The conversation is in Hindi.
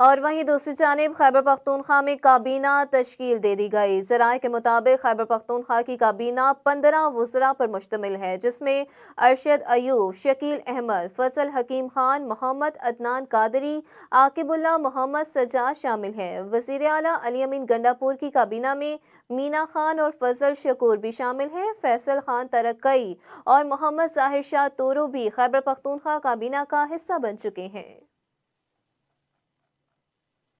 और वहीं दूसरी जानब खैबर पख्तूनख्वा में काबीना तश्कील दे दी गई जराए के मुताबिक खैबर पख्तूनख्वा की काबीना पंद्रह वजरा पर मुश्तमिल है जिसमें अरशद अयूब शकील अहमद फजल हकीम खान मोहम्मद अदनान कादरी आकिबुल्ला मोहम्मद सजा शामिल हैं वजीर अली अलीमिन गंडापुर की काबीना में मीना खान और फजल शकूर भी शामिल हैं फैसल खान तरक्की और मोहम्मद जाहिर शाह तोरू भी खैबर पख्तूनख्वा काबीना का हिस्सा बन चुके हैं